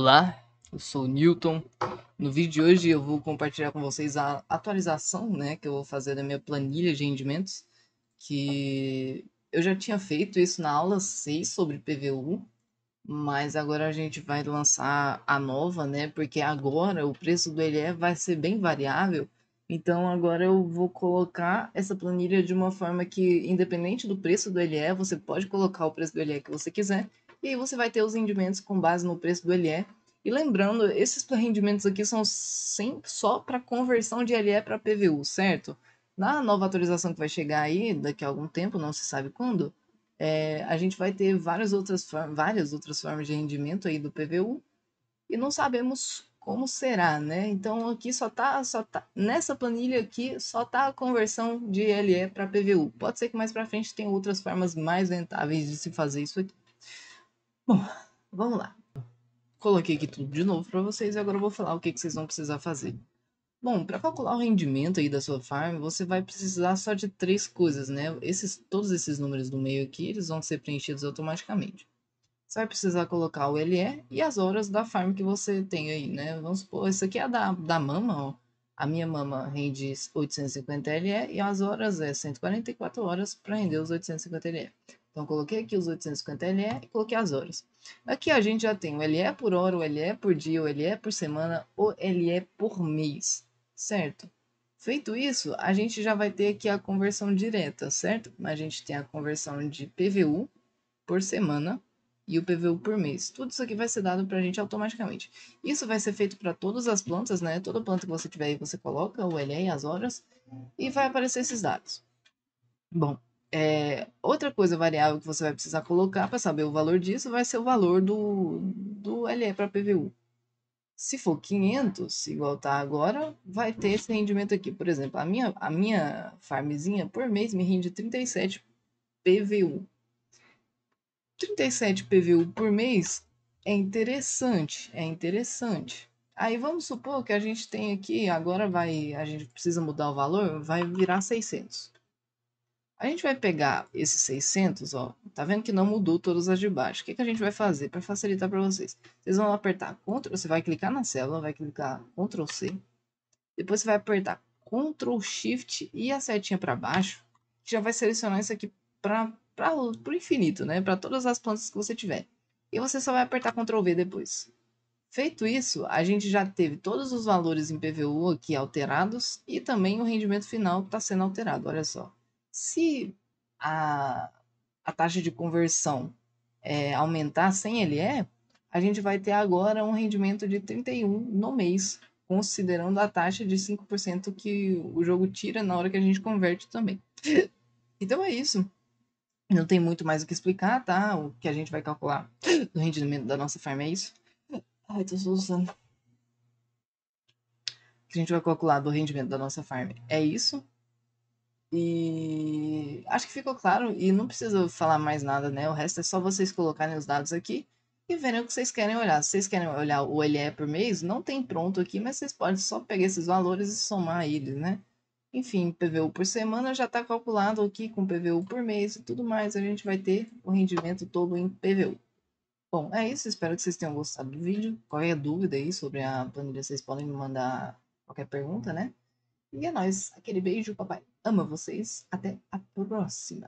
Olá, eu sou o Newton. No vídeo de hoje eu vou compartilhar com vocês a atualização né, que eu vou fazer da minha planilha de rendimentos, que eu já tinha feito isso na aula 6 sobre PVU, mas agora a gente vai lançar a nova, né? Porque agora o preço do LE vai ser bem variável, então agora eu vou colocar essa planilha de uma forma que, independente do preço do LE, você pode colocar o preço do LE que você quiser e aí você vai ter os rendimentos com base no preço do LE. E lembrando, esses rendimentos aqui são só para conversão de LE para PVU, certo? Na nova atualização que vai chegar aí, daqui a algum tempo, não se sabe quando, é, a gente vai ter várias outras, várias outras formas de rendimento aí do PVU e não sabemos como será, né? Então aqui só tá, só tá nessa planilha aqui só tá a conversão de LE para PVU. Pode ser que mais para frente tenha outras formas mais rentáveis de se fazer isso aqui. Bom, vamos lá. Coloquei aqui tudo de novo para vocês e agora eu vou falar o que, que vocês vão precisar fazer. Bom, para calcular o rendimento aí da sua farm, você vai precisar só de três coisas, né? Esses, todos esses números do meio aqui, eles vão ser preenchidos automaticamente. Você vai precisar colocar o LE e as horas da farm que você tem aí, né? Vamos supor, essa aqui é a da, da mama, ó. A minha mama rende 850 LE e as horas é 144 horas para render os 850 LE. Então, coloquei aqui os 850 LE e coloquei as horas. Aqui a gente já tem o LE por hora, o LE por dia, o LE por semana, o LE por mês, certo? Feito isso, a gente já vai ter aqui a conversão direta, certo? A gente tem a conversão de PVU por semana e o PVU por mês. Tudo isso aqui vai ser dado para a gente automaticamente. Isso vai ser feito para todas as plantas, né? Toda planta que você tiver aí, você coloca o LE e as horas e vai aparecer esses dados. Bom, é, outra coisa variável que você vai precisar colocar para saber o valor disso vai ser o valor do, do LE para PVU. Se for 500, igual está agora, vai ter esse rendimento aqui. Por exemplo, a minha, a minha farmzinha por mês me rende 37 PVU. 37 PVU por mês é interessante, é interessante. Aí vamos supor que a gente tem aqui, agora vai, a gente precisa mudar o valor, vai virar 600. A gente vai pegar esses 600, ó, tá vendo que não mudou todas as de baixo. O que, que a gente vai fazer para facilitar para vocês? Vocês vão apertar Ctrl, você vai clicar na célula, vai clicar Ctrl C, depois você vai apertar Ctrl Shift e a setinha para baixo, que já vai selecionar isso aqui para o infinito, né? Para todas as plantas que você tiver. E você só vai apertar Ctrl V depois. Feito isso, a gente já teve todos os valores em PVU aqui alterados e também o rendimento final está sendo alterado, olha só. Se a, a taxa de conversão é, aumentar sem ele é, a gente vai ter agora um rendimento de 31 no mês, considerando a taxa de 5% que o jogo tira na hora que a gente converte também. então é isso. Não tem muito mais o que explicar, tá? O que a gente vai calcular do rendimento da nossa farm é isso. Ai, tô soluçando. O que a gente vai calcular do rendimento da nossa farm é isso. E acho que ficou claro e não preciso falar mais nada, né? O resto é só vocês colocarem os dados aqui e verem o que vocês querem olhar. Se vocês querem olhar o LE por mês, não tem pronto aqui, mas vocês podem só pegar esses valores e somar eles, né? Enfim, PVU por semana já está calculado aqui com PVU por mês e tudo mais. A gente vai ter o rendimento todo em PVU. Bom, é isso. Espero que vocês tenham gostado do vídeo. Qualquer dúvida aí sobre a planilha, vocês podem me mandar qualquer pergunta, né? E é nóis. Aquele beijo, papai ama vocês. Até a próxima.